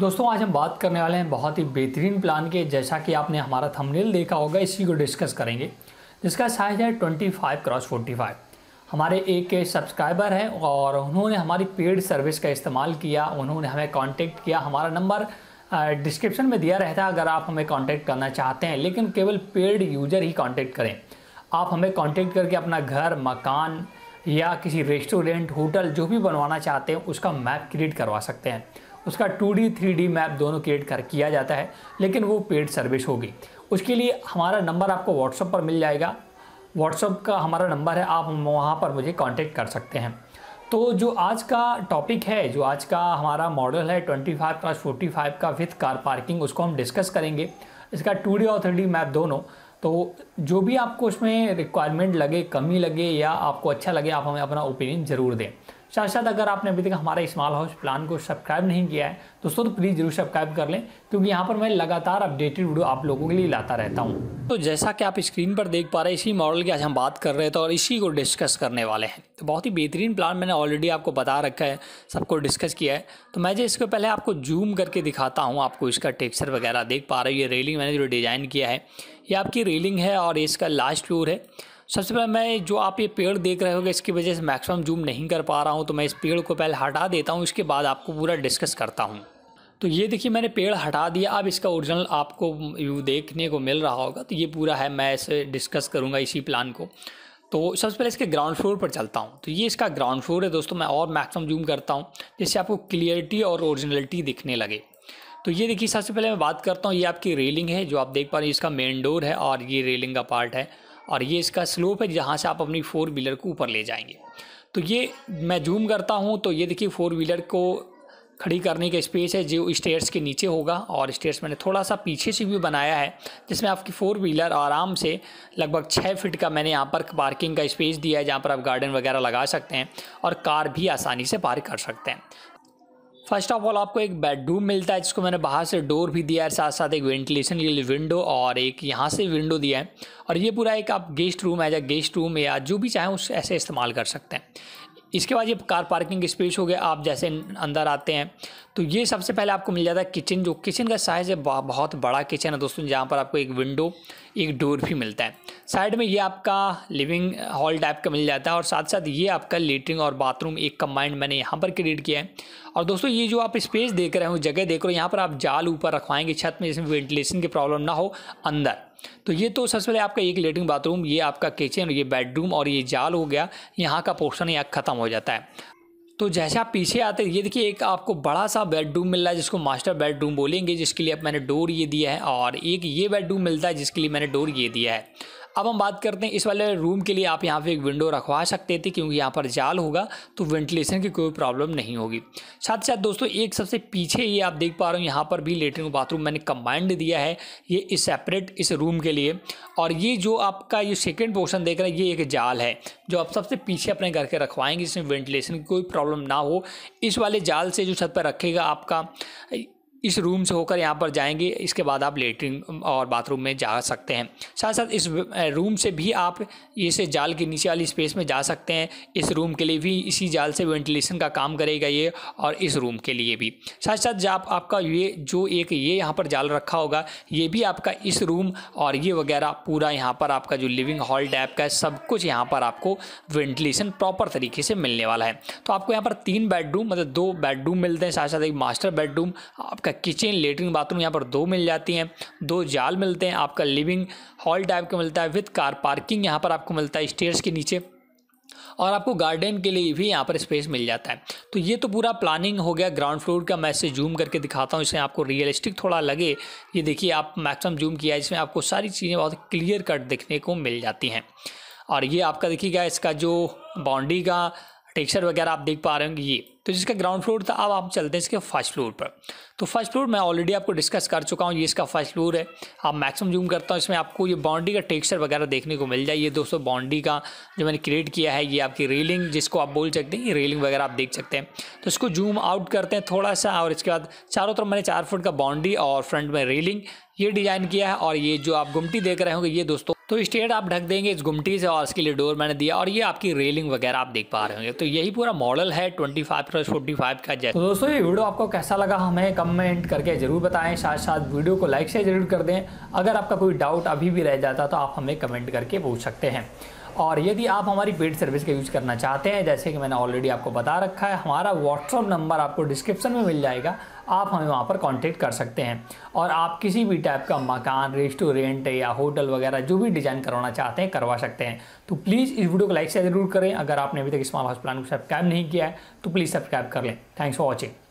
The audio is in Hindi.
दोस्तों आज हम बात करने वाले हैं बहुत ही बेहतरीन प्लान के जैसा कि आपने हमारा थंबनेल देखा होगा इसी को डिस्कस करेंगे जिसका साइज़ है 25 क्रॉस 45 हमारे एक सब्सक्राइबर हैं और उन्होंने हमारी पेड सर्विस का इस्तेमाल किया उन्होंने हमें कांटेक्ट किया हमारा नंबर डिस्क्रिप्शन में दिया रहता है अगर आप हमें कॉन्टैक्ट करना चाहते हैं लेकिन केवल पेड यूज़र ही कॉन्टैक्ट करें आप हमें कॉन्टैक्ट करके अपना घर मकान या किसी रेस्टोरेंट होटल जो भी बनवाना चाहते हैं उसका मैप क्रिएट करवा सकते हैं उसका two D three D map दोनों क्रिएट कर किया जाता है लेकिन वो पेड सर्विस होगी उसके लिए हमारा नंबर आपको व्हाट्सअप पर मिल जाएगा व्हाट्सअप का हमारा नंबर है आप वहाँ पर मुझे कॉन्टेक्ट कर सकते हैं तो जो आज का टॉपिक है जो आज का हमारा मॉडल है 25 फाइव प्लस फोर्टी का विथ कार पार्किंग उसको हम डिस्कस करेंगे इसका टू डी और थ्री डी मैप दोनों तो जो भी आपको उसमें रिक्वायरमेंट लगे कमी लगे या आपको अच्छा लगे आप हमें अपना ओपिनियन ज़रूर दें साथ साथ अगर आपने अभी तक हमारे स्मॉल हाउस प्लान को सब्सक्राइब नहीं किया है दोस्तों तो प्लीज़ जरूर सब्सक्राइब कर लें क्योंकि यहाँ पर मैं लगातार अपडेटेड वीडियो आप लोगों के लिए लाता रहता हूँ तो जैसा कि आप स्क्रीन पर देख पा रहे इसी मॉडल की आज हम बात कर रहे थे तो और इसी को डिस्कस करने वाले हैं तो बहुत ही बेहतरीन प्लान मैंने ऑलरेडी आपको बता रखा है सबको डिस्कस किया है तो मैं जो इसको पहले आपको जूम करके दिखाता हूँ आपको इसका टेक्सचर वगैरह देख पा रहे हो ये रेलिंग मैंने जो डिज़ाइन किया है ये आपकी रेलिंग है और इसका लास्ट फ्लोर है सबसे पहले मैं जो आप ये पेड़ देख रहे होगे इसकी वजह से मैक्सिमम जूम नहीं कर पा रहा हूँ तो मैं इस पेड़ को पहले हटा देता हूँ इसके बाद आपको पूरा डिस्कस करता हूँ तो ये देखिए मैंने पेड़ हटा दिया अब इसका ओरिजिनल आपको देखने को मिल रहा होगा तो ये पूरा है मैं इसे डिस्कस करूँगा इसी प्लान को तो सबसे पहले इसके ग्राउंड फ्लोर पर चलता हूँ तो ये इसका ग्राउंड फ्लोर है दोस्तों मैं और मैक्सिमम जूम करता हूँ जिससे आपको क्लियरिटी और ओरिजिनलिटी दिखने लगे तो ये देखिए सबसे पहले मैं बात करता हूँ ये आपकी रेलिंग है जो आप देख पा रहे हैं इसका मेन डोर है और ये रेलिंग का पार्ट है और ये इसका स्लोप है जहाँ से आप अपनी फोर व्हीलर को ऊपर ले जाएंगे तो ये मैं जूम करता हूँ तो ये देखिए फोर व्हीलर को खड़ी करने का स्पेस है जो स्टेयर्स के नीचे होगा और स्टेयर्स मैंने थोड़ा सा पीछे से भी बनाया है जिसमें आपकी फ़ोर व्हीलर आराम से लगभग छः फिट का मैंने यहाँ पर पार्किंग का स्पेस दिया है जहाँ पर आप गार्डन वगैरह लगा सकते हैं और कार भी आसानी से पार्क कर सकते हैं फर्स्ट ऑफ ऑल आपको एक बेडरूम मिलता है जिसको मैंने बाहर से डोर भी दिया है साथ साथ एक वेंटिलेशन के लिए विंडो और एक यहाँ से विंडो दिया है और ये पूरा एक आप गेस्ट रूम है या गेस्ट रूम या जो भी चाहें उस ऐसे इस्तेमाल कर सकते हैं इसके बाद ये कार पार्किंग स्पेस हो गया आप जैसे अंदर आते हैं तो ये सबसे पहले आपको मिल जाता है किचन जो किचन का साइज़ है बहुत बड़ा किचन है दोस्तों जहाँ पर आपको एक विंडो एक डोर भी मिलता है साइड में ये आपका लिविंग हॉल टाइप का मिल जाता है और साथ साथ ये आपका लेटरिन और बाथरूम एक कम्बाइंड मैंने यहाँ पर क्रिएट किया है और दोस्तों ये जो आप स्पेस देख रहे हो जगह देख रहे हो यहाँ पर आप जाल ऊपर रखवाएंगे छत में जिसमें वेंटिलेशन की प्रॉब्लम ना हो अंदर तो ये तो सबसे पहले आपका एक लेटरिन बाथरूम ये आपका किचन ये बेडरूम और ये जाल हो गया यहाँ का पोर्शन यहाँ ख़त्म हो जाता है तो जैसे आप पीछे आते ये देखिए एक आपको बड़ा सा बेडरूम मिल रहा है जिसको मास्टर बेडरूम बोलेंगे जिसके लिए अब मैंने डोर ये दिया है और एक ये बेडरूम मिलता है जिसके लिए मैंने डोर ये दिया है अब हम बात करते हैं इस वाले रूम के लिए आप यहाँ पे एक विंडो रखवा सकते थे क्योंकि यहाँ पर जाल होगा तो वेंटिलेशन की कोई प्रॉब्लम नहीं होगी साथ साथ दोस्तों एक सबसे पीछे ये आप देख पा रहे हो यहाँ पर भी लेटरिन बाथरूम मैंने कंबाइंड दिया है ये इस सेपरेट इस रूम के लिए और ये जो आपका ये सेकेंड पोर्सन देख रहे हैं ये एक जाल है जो आप सबसे पीछे अपने घर के रखवाएंगे जिसमें वेंटिलेशन की कोई प्रॉब्लम ना हो इस वाले जाल से जो छत पर रखेगा आपका इस रूम से होकर यहाँ पर जाएंगे इसके बाद आप लेटरिन और बाथरूम में जा सकते हैं साथ साथ इस रूम से भी आप इसे जाल के नीचे वाली स्पेस में जा सकते हैं इस रूम के लिए भी इसी जाल से वेंटिलेशन का काम करेगा ये और इस रूम के लिए भी साथ साथ जब आपका ये जो एक ये यहाँ पर जाल रखा होगा ये भी आपका इस रूम और ये वगैरह पूरा यहाँ पर आपका जो लिविंग हॉल टाइप का सब कुछ यहाँ पर आपको वेंटिलेशन प्रॉपर तरीके से मिलने वाला है तो आपको यहाँ पर तीन बेडरूम मतलब दो बेडरूम मिलते हैं साथ साथ एक मास्टर बेडरूम आपका आपका किचन लेटरिन बाथरूम यहाँ पर दो मिल जाती हैं दो जाल मिलते हैं आपका लिविंग हॉल टाइप का मिलता है विथ कार पार्किंग यहाँ पर आपको मिलता है स्टेयर्स के नीचे और आपको गार्डन के लिए भी यहाँ पर स्पेस मिल जाता है तो ये तो पूरा प्लानिंग हो गया ग्राउंड फ्लोर का मैं इसे जूम करके दिखाता हूँ इसमें आपको रियलिस्टिक थोड़ा लगे ये देखिए आप मैक्सिमम जूम किया इसमें आपको सारी चीज़ें बहुत क्लियर कट देखने को मिल जाती हैं और ये आपका देखिएगा इसका जो बाउंड्री का टेक्सचर वगैरह आप देख पा रहे होंगे ये तो जिसका ग्राउंड फ्लोर था अब आप चलते हैं इसके फर्स्ट फ्लोर पर तो फर्स्ट फ्लोर मैं ऑलरेडी आपको डिस्कस कर चुका हूँ ये इसका फर्स्ट फ्लोर है आप मैक्सिमम जूम करता हूँ इसमें आपको ये बाउंड्री का टेक्सचर वगैरह देखने को मिल जाए ये दोस्तों बाउंड्री का जो मैंने क्रिएट किया है ये आपकी रेलिंग जिसको आप बोल सकते हैं ये रेलिंग वगैरह आप देख सकते हैं तो इसको जूम आउट करते हैं थोड़ा सा और इसके बाद चारों तरफ मैंने चार फुट का बाउंड्री और फ्रंट में रेलिंग ये डिज़ाइन किया है और ये जो आप गुमटी देख रहे होंगे ये दोस्तों तो स्टेट आप ढक देंगे इस गुमटी से और इसके लिए डोर मैंने दिया और ये आपकी रेलिंग वगैरह आप देख पा रहे होंगे तो यही पूरा मॉडल है twenty five plus forty five का जैसे तो दोस्तों ये वीडियो आपको कैसा लगा हमें कमेंट करके जरूर बताएं साथ साथ वीडियो को लाइक से जरूर कर दें अगर आपका कोई डाउट अभी भी रह जाता तो आप हमें कमेंट करके पूछ सकते हैं और यदि आप हमारी पेड सर्विस का यूज़ करना चाहते हैं जैसे कि मैंने ऑलरेडी आपको बता रखा है हमारा व्हाट्सअप नंबर आपको डिस्क्रिप्शन में मिल जाएगा आप हमें वहाँ पर कांटेक्ट कर सकते हैं और आप किसी भी टाइप का मकान रेस्टोरेंट या होटल वगैरह जो भी डिज़ाइन करवाना चाहते हैं करवा सकते हैं तो प्लीज़ इस वीडियो को लाइक से ज़रूर करें अगर आपने अभी तक स्मॉल हाउस प्लान को सब्सक्राइब नहीं किया है तो प्लीज़ सब्सक्राइब कर लें थैंक्स फॉर वॉचिंग